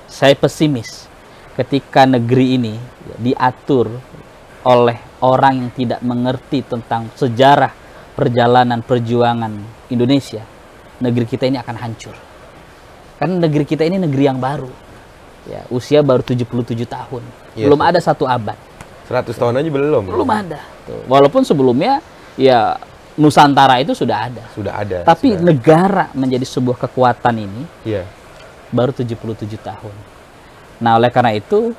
saya pesimis ketika negeri ini diatur oleh orang yang tidak mengerti tentang sejarah perjalanan perjuangan Indonesia, negeri kita ini akan hancur. kan negeri kita ini negeri yang baru. Ya, usia baru 77 tahun. Yes. Iya belum ada satu abad. 100 tahun ya. aja belum. Belum ada. Tuh. Walaupun sebelumnya ya Nusantara itu sudah ada. Sudah ada. Tapi sudah. negara menjadi sebuah kekuatan ini yeah. baru 77 tahun Nah, oleh karena itu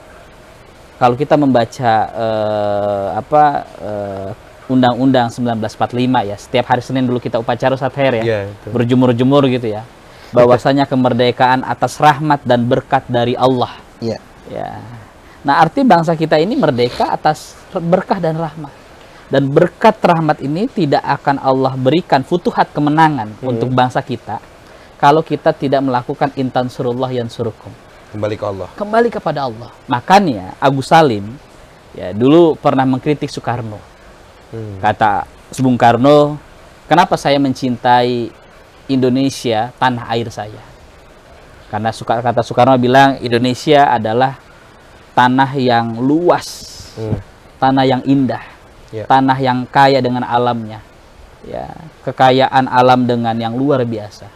kalau kita membaca eh, apa eh, Undang-Undang 1945 ya, setiap hari Senin dulu kita upacara saat ya, Yeah, iya, berjemur-jemur gitu ya. Bahwasanya kemerdekaan atas rahmat dan berkat dari Allah. Ya. ya. Nah, arti bangsa kita ini merdeka atas berkah dan rahmat. Dan berkat rahmat ini tidak akan Allah berikan futuhat kemenangan hmm. untuk bangsa kita kalau kita tidak melakukan intan surullah yang surukum kembali ke Allah. Kembali kepada Allah. Makanya Agus Salim ya dulu pernah mengkritik Soekarno. Hmm. Kata Bung Karno, kenapa saya mencintai Indonesia tanah air saya? Karena suka, kata Soekarno bilang Indonesia adalah tanah yang luas, hmm. tanah yang indah, yeah. tanah yang kaya dengan alamnya, ya kekayaan alam dengan yang luar biasa,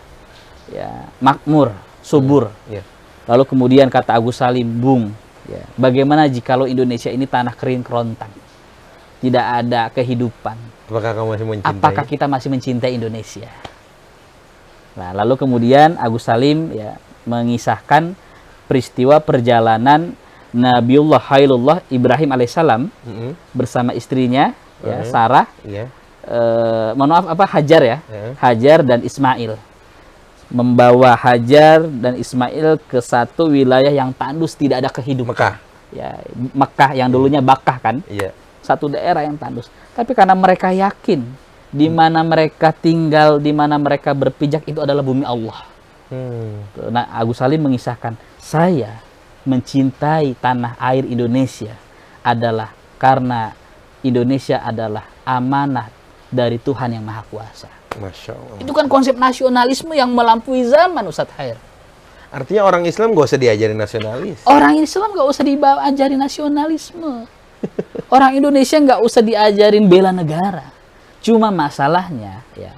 ya makmur, subur. Hmm. Yeah Lalu kemudian kata Agus Salim, Bung, ya, bagaimana lo Indonesia ini tanah kering kerontang? Tidak ada kehidupan. Apakah kamu masih Apakah kita masih mencintai Indonesia? Nah, lalu kemudian Agus Salim ya mengisahkan peristiwa perjalanan Nabiullah Hailullah Ibrahim alaihissalam mm -hmm. bersama istrinya mm -hmm. ya Sarah. Yeah. Eh, mohon maaf apa Hajar ya? Yeah. Hajar dan Ismail membawa Hajar dan Ismail ke satu wilayah yang tandus tidak ada kehidupan. Mekah. Ya, Mekah yang dulunya Bakah kan? Iya. Satu daerah yang tandus. Tapi karena mereka yakin di hmm. mana hmm. mereka tinggal, di mana mereka berpijak itu adalah bumi Allah. Hmm. Nah, Agus Salim mengisahkan, saya mencintai tanah air Indonesia adalah karena Indonesia adalah amanah dari Tuhan yang Maha Kuasa. Masya Allah. Itu kan konsep nasionalisme yang melampaui zaman Ustadz Hair. Artinya orang Islam gak usah diajari nasionalis. Orang Islam gak usah diajari nasionalisme. orang Indonesia gak usah diajarin bela negara. Cuma masalahnya ya,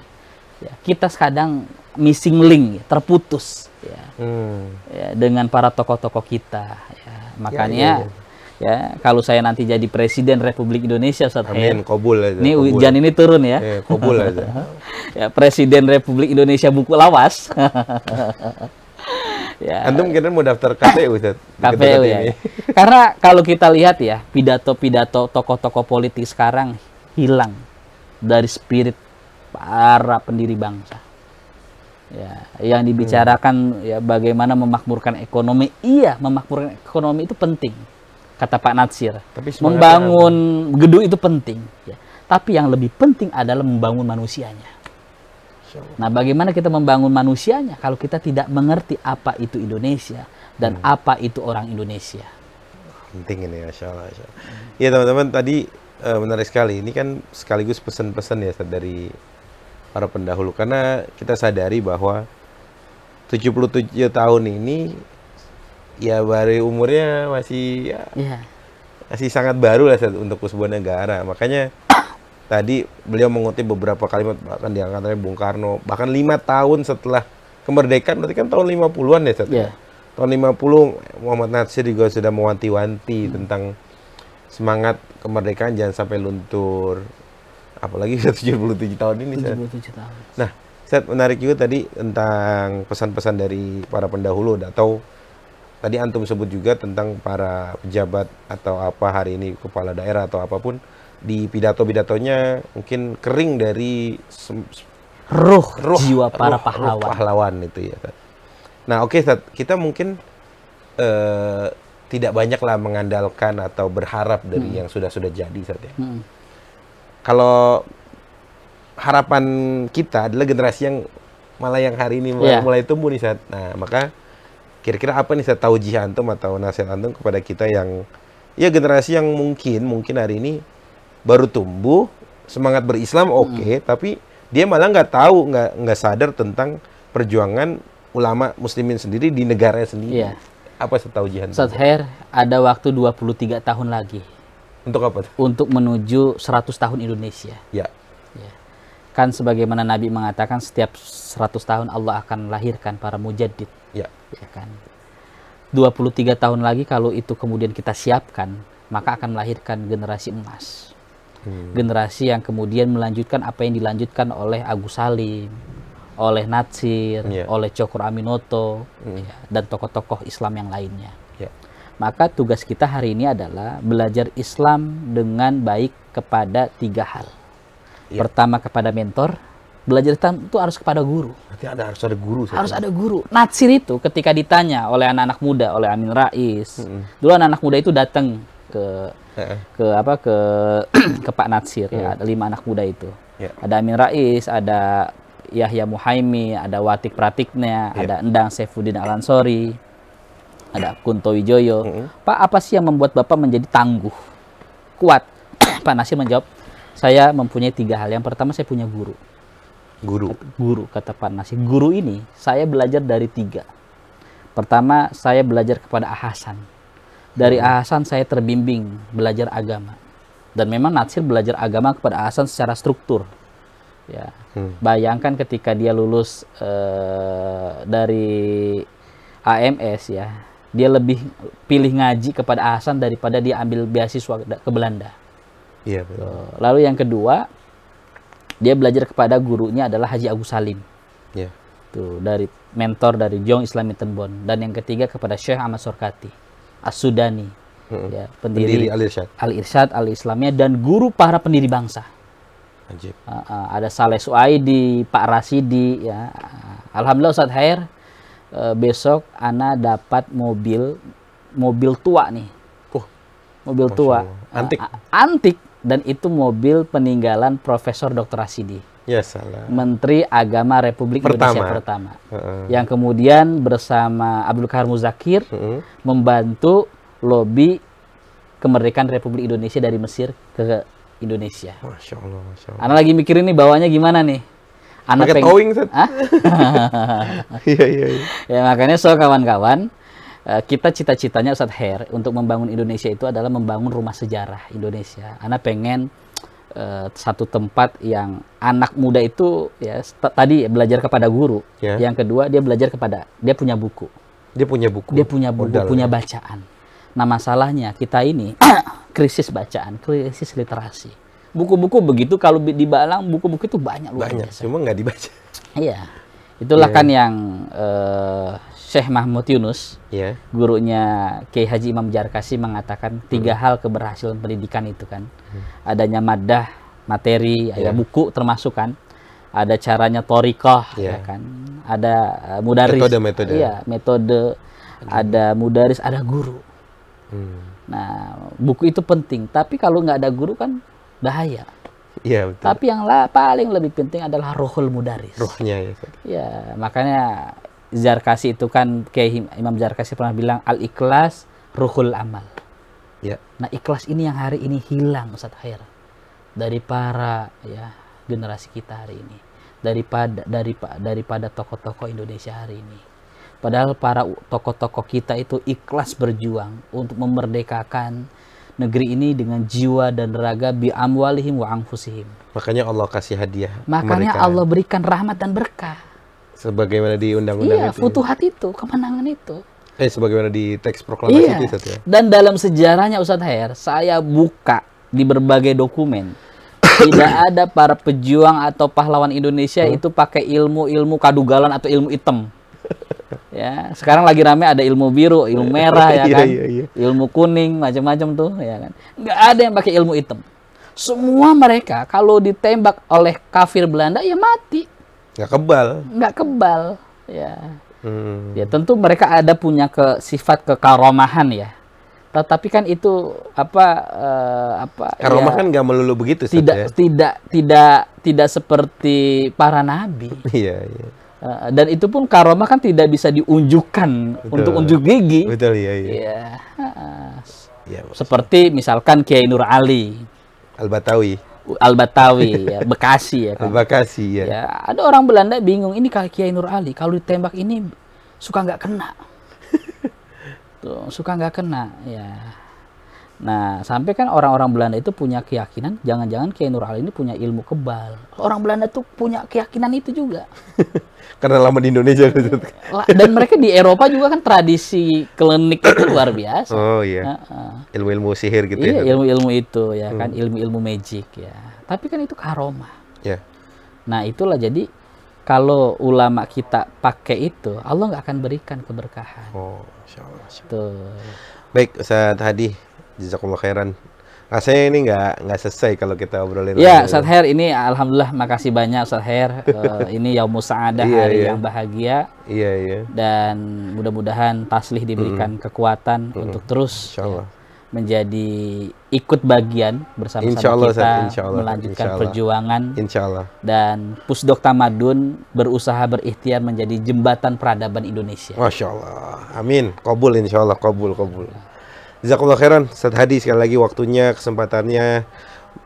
ya kita kadang missing link, terputus ya, hmm. ya dengan para tokoh-tokoh kita. Ya. ya Makanya ya, ya, ya ya kalau saya nanti jadi presiden Republik Indonesia saat Amin, ya. kobul aja. Ini hujan ini turun ya. E, iya, kobul aja. ya, presiden Republik Indonesia buku lawas. ya. Antum mungkin mau daftar KPU Ustaz? KPU ya. Karena kalau kita lihat ya, pidato-pidato tokoh-tokoh politik sekarang hilang dari spirit para pendiri bangsa. Ya, yang dibicarakan hmm. ya bagaimana memakmurkan ekonomi. Iya, memakmurkan ekonomi itu penting kata Pak Natsir. Tapi membangun ada. gedung itu penting. Ya. Tapi yang lebih penting adalah membangun manusianya. Nah, bagaimana kita membangun manusianya kalau kita tidak mengerti apa itu Indonesia dan hmm. apa itu orang Indonesia? Penting ini, Masya Allah. Masya Allah. Ya, teman-teman, tadi uh, menarik sekali. Ini kan sekaligus pesan-pesan ya dari para pendahulu. Karena kita sadari bahwa 77 tahun ini ya baru umurnya masih ya, yeah. masih sangat baru lah untuk sebuah negara. Makanya tadi beliau mengutip beberapa kalimat bahkan diangkat oleh Bung Karno bahkan lima tahun setelah kemerdekaan berarti kan tahun 50-an ya Seth? Yeah. Tahun 50 Muhammad Nasir juga sudah mewanti-wanti hmm. tentang semangat kemerdekaan jangan sampai luntur. Apalagi 77 tahun ini. 77 tahun. Nah, Seth menarik juga tadi tentang pesan-pesan dari para pendahulu atau tadi antum sebut juga tentang para pejabat atau apa hari ini kepala daerah atau apapun di pidato-pidatonya mungkin kering dari ruh, ruh jiwa para pahlawan. Ruh pahlawan itu ya. Nah, oke okay, kita mungkin uh, tidak banyaklah mengandalkan atau berharap dari hmm. yang sudah-sudah jadi saat ya. Hmm. Kalau harapan kita adalah generasi yang malah yang hari ini mulai, ya. yeah. mulai tumbuh nih saat. Nah, maka Kira-kira apa nih saya tahu jihad antum atau nasihat antum kepada kita yang ya generasi yang mungkin mungkin hari ini baru tumbuh semangat berislam hmm. oke okay, hmm. tapi dia malah nggak tahu nggak nggak sadar tentang perjuangan ulama muslimin sendiri di negaranya sendiri. Yeah. Apa tahu jihad? Ustaz Her, ada waktu 23 tahun lagi. Untuk apa? Untuk menuju 100 tahun Indonesia. Ya. Bahkan sebagaimana Nabi mengatakan setiap 100 tahun Allah akan lahirkan para mujaddid. Ya. ya kan? 23 tahun lagi kalau itu kemudian kita siapkan, maka akan melahirkan generasi emas. Hmm. Generasi yang kemudian melanjutkan apa yang dilanjutkan oleh Agus Salim, oleh Natsir, yeah. oleh Cokro Aminoto, hmm. ya, dan tokoh-tokoh Islam yang lainnya. Yeah. Maka tugas kita hari ini adalah belajar Islam dengan baik kepada tiga hal. Yeah. Pertama kepada mentor, belajar Islam itu harus kepada guru. Berarti ada harus ada guru. Harus ada guru. Natsir itu ketika ditanya oleh anak-anak muda, oleh Amin Rais, mm -hmm. dulu anak-anak muda itu datang ke ke apa ke ke Pak Natsir yeah. ya, mm. ada lima anak muda itu. Yeah. Ada Amin Rais, ada Yahya Muhaimi, ada Watik Pratiknya, yeah. ada Endang Saifuddin Alansori, ada Kunto Wijoyo. Mm -hmm. Pak, apa sih yang membuat Bapak menjadi tangguh, kuat? Pak Nasir menjawab, saya mempunyai tiga hal. Yang pertama saya punya guru. Guru. Guru kata Pak Nasi. Guru ini saya belajar dari tiga. Pertama saya belajar kepada Ahasan. Dari hmm. Ahasan saya terbimbing belajar agama. Dan memang Natsir belajar agama kepada Ahasan secara struktur. Ya. Hmm. Bayangkan ketika dia lulus uh, dari AMS ya, dia lebih pilih ngaji kepada Ahasan daripada dia ambil beasiswa ke Belanda. Iya, gitu. Lalu yang kedua, dia belajar kepada gurunya adalah Haji Agus Salim. Iya. Tuh, dari mentor dari Jong Islam dan yang ketiga kepada Syekh Ahmad Sorkati As-Sudani. Hmm. Ya, pendiri, pendiri Al-Irsyad. Al-Irsyad, al Islamnya dan guru para pendiri bangsa. Ajib. Uh, ah, uh, ah, ada Saleh Suaidi, Pak Rasidi ya. Alhamdulillah Ustaz Hair uh, eh, besok ana dapat mobil mobil tua nih mobil Masya tua. Allah. Antik. Ah, antik dan itu mobil peninggalan Profesor Dr. Rasidi. Ya salah. Menteri Agama Republik pertama. Indonesia pertama. Uh -uh. Yang kemudian bersama Abdul Kahar Muzakir uh -uh. membantu lobi kemerdekaan Republik Indonesia dari Mesir ke Indonesia. Masya Allah, Masya Allah. Anak lagi mikirin nih bawahnya gimana nih. Anak Pake peng... towing, Iya, iya, iya. Ya makanya so kawan-kawan, Eh, kita cita-citanya Ustadz Her untuk membangun Indonesia itu adalah membangun rumah sejarah Indonesia. Anda pengen uh, satu tempat yang anak muda itu ya tadi belajar kepada guru, yeah. yang kedua dia belajar kepada dia punya buku. Dia punya buku. Dia punya buku, Modal, punya ya. bacaan. Nah, masalahnya kita ini krisis bacaan, krisis literasi. Buku-buku begitu kalau di dibalang buku-buku itu banyak luar banyak, Cuma nggak dibaca. Iya. Itulah yeah. kan yang uh, Syekh Mahmud Yunus, yeah. gurunya Kiai Haji Imam Jarkasi mengatakan tiga hmm. hal keberhasilan pendidikan itu kan. Hmm. Adanya madah, materi, yeah. ada iya. buku termasuk kan. Ada caranya torikoh, yeah. ya kan. Ada eh, mudaris. Metode, metode. Iya, metode. Ada mudaris, ada guru. Hmm. Nah, buku itu penting. Tapi kalau nggak ada guru kan bahaya. Ya, betul. Tapi yang paling lebih penting adalah rohul mudaris. Rohnya ya. Ya makanya Zarkasi itu kan kayak Imam Zarkasi pernah bilang al ikhlas ruhul amal. Ya. Nah ikhlas ini yang hari ini hilang Ustaz Khair dari para ya generasi kita hari ini daripada dari daripada tokoh-tokoh Indonesia hari ini. Padahal para tokoh-tokoh kita itu ikhlas berjuang untuk memerdekakan negeri ini dengan jiwa dan raga bi amwalihim wa anfusihim. Makanya Allah kasih hadiah. Makanya mereka. Allah berikan rahmat dan berkah sebagaimana di undang-undang iya, itu. Iya, futuhat itu, kemenangan itu. Eh, sebagaimana di teks proklamasi iya. itu ya. Dan dalam sejarahnya Ustadz Her, saya buka di berbagai dokumen tidak ada para pejuang atau pahlawan Indonesia hmm? itu pakai ilmu-ilmu kadugalan atau ilmu hitam. ya, sekarang lagi rame ada ilmu biru, ilmu merah ya iya, kan. Iya, iya, iya. Ilmu kuning macam-macam tuh ya kan. Nggak ada yang pakai ilmu hitam. Semua mereka kalau ditembak oleh kafir Belanda ya mati. Nggak kebal. Nggak kebal, ya. Hmm. Ya tentu mereka ada punya ke sifat kekaromahan ya. Tetapi kan itu apa uh, apa ya, karomah ya, kan nggak melulu begitu sih tidak ya. tidak tidak tidak seperti para nabi. Iya, iya. Uh, dan itu pun karomah kan tidak bisa diunjukkan Betul. untuk unjuk gigi. Betul, iya, iya. Ya. Uh, ya, Seperti misalkan Kiai Nur Ali. Al-Batawi Al Batawi ya, Bekasi ya kan. Bekasi ya. ya. Ada orang Belanda bingung ini Kiai Nur Ali kalau ditembak ini suka nggak kena. Tuh, suka nggak kena ya. Nah, sampai kan orang-orang Belanda itu punya keyakinan, jangan-jangan Kiai Nur Ali ini punya ilmu kebal. Orang Belanda tuh punya keyakinan itu juga. Karena lama di Indonesia. Dan mereka di Eropa juga kan tradisi klinik itu luar biasa. Oh iya. Ilmu-ilmu sihir gitu iya, ya. ilmu-ilmu itu ya kan, hmm. kan, ilmu-ilmu magic ya. Tapi kan itu karoma Ya. Yeah. Nah, itulah jadi kalau ulama kita pakai itu, Allah nggak akan berikan keberkahan. Oh, insya Allah. Tuh. Baik, Ustaz Hadi jazakumullah khairan. Rasanya ini nggak nggak selesai kalau kita obrolin. Ya, saat Ustaz Her, ini alhamdulillah makasih banyak Ustaz Her. uh, ini yang musaada iya, hari iya. yang bahagia. Iya, iya. Dan mudah-mudahan taslih diberikan mm. kekuatan mm. untuk terus ya, menjadi ikut bagian bersama-sama insya Allah, kita insya Allah, melanjutkan insya Allah, perjuangan. Insya Allah. Dan Pusdok Tamadun berusaha berikhtiar menjadi jembatan peradaban Indonesia. Masya Allah. Amin. Kabul insya Allah. Kabul, kabul. Jazakallah khairan Ustaz Hadi sekali lagi waktunya, kesempatannya.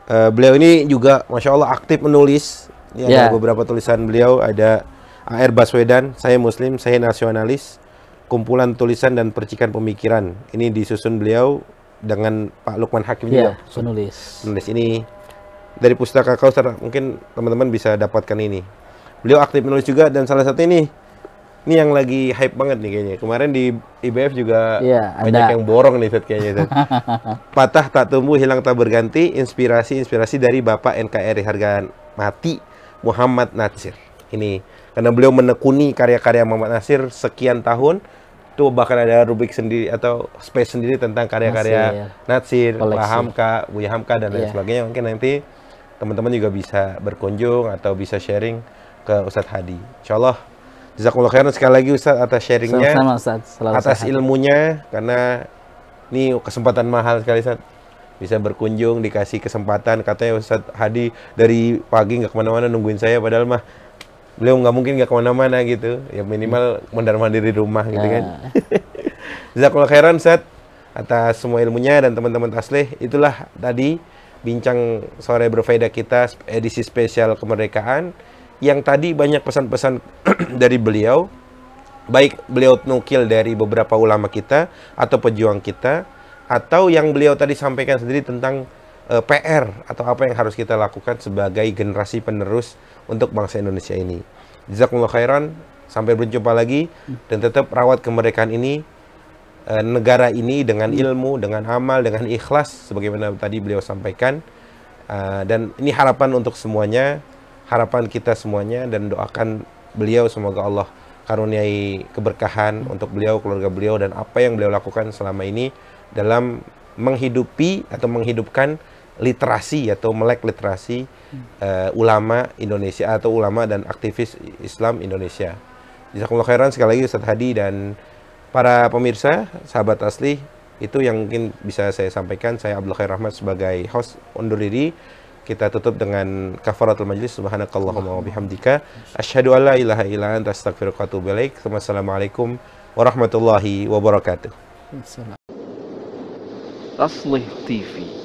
Uh, beliau ini juga Masya Allah aktif menulis. Ya, yeah. ada beberapa tulisan beliau, ada AR Baswedan, Saya Muslim, Saya Nasionalis, Kumpulan Tulisan dan Percikan Pemikiran. Ini disusun beliau dengan Pak Lukman Hakim yeah, juga. penulis. Penulis ini dari pustaka kau mungkin teman-teman bisa dapatkan ini. Beliau aktif menulis juga dan salah satu ini ini yang lagi hype banget nih kayaknya. Kemarin di IBF juga ya, banyak yang borong nih set kayaknya. Set. Patah tak tumbuh hilang tak berganti, inspirasi-inspirasi dari Bapak NKRI harga mati Muhammad Nasir. Ini karena beliau menekuni karya-karya Muhammad Nasir sekian tahun tuh bahkan ada rubik sendiri atau space sendiri tentang karya-karya Natsir, Pak Hamka, Buya Hamka dan lain ya. sebagainya mungkin nanti teman-teman juga bisa berkunjung atau bisa sharing ke Ustadz Hadi. Insya Allah Jazakumullah khairan sekali lagi Ustaz atas sharingnya. atas sehat. ilmunya karena ini kesempatan mahal sekali Ustaz. Bisa berkunjung, dikasih kesempatan. Katanya Ustaz Hadi dari pagi nggak kemana-mana nungguin saya padahal mah beliau nggak mungkin nggak kemana-mana gitu. Ya minimal mondar mandiri rumah gitu kan. ya. kan. Jazakumullah khairan Ustaz atas semua ilmunya dan teman-teman tasleh. Itulah tadi bincang sore berfaedah kita edisi spesial kemerdekaan yang tadi banyak pesan-pesan dari beliau, baik beliau nukil dari beberapa ulama kita atau pejuang kita, atau yang beliau tadi sampaikan sendiri tentang e, eh, PR atau apa yang harus kita lakukan sebagai generasi penerus untuk bangsa Indonesia ini. Jazakumullah khairan, sampai berjumpa lagi dan tetap rawat kemerdekaan ini e, negara ini dengan ilmu, dengan amal, dengan ikhlas sebagaimana tadi beliau sampaikan. E, dan ini harapan untuk semuanya harapan kita semuanya dan doakan beliau semoga Allah karuniai keberkahan untuk beliau, keluarga beliau dan apa yang beliau lakukan selama ini dalam menghidupi atau menghidupkan literasi atau melek literasi uh, ulama Indonesia atau ulama dan aktivis Islam Indonesia. Jazakumullah khairan sekali lagi Ustadz Hadi dan para pemirsa, sahabat asli, itu yang mungkin bisa saya sampaikan. Saya Abdul Khair Rahmat sebagai host undur diri. kita tutup dengan kafaratul majlis subhanakallahumma wa bihamdika asyhadu alla ilaha illa anta astaghfiruka wa atubu ilaik. Assalamualaikum warahmatullahi wabarakatuh. Assalamualaikum. Tasliq TV.